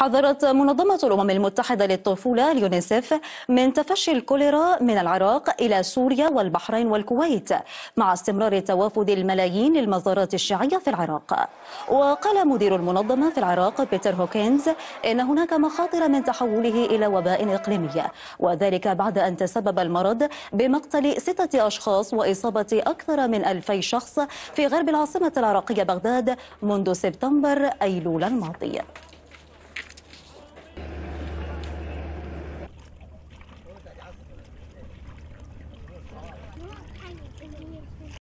حذرت منظمة الأمم المتحدة للطفولة اليونيسف من تفشي الكوليرا من العراق إلى سوريا والبحرين والكويت مع استمرار توافد الملايين للمزارات الشيعية في العراق وقال مدير المنظمة في العراق بيتر هوكينز إن هناك مخاطر من تحوله إلى وباء إقليمي وذلك بعد أن تسبب المرض بمقتل ستة أشخاص وإصابة أكثر من ألفي شخص في غرب العاصمة العراقية بغداد منذ سبتمبر أيلول الماضي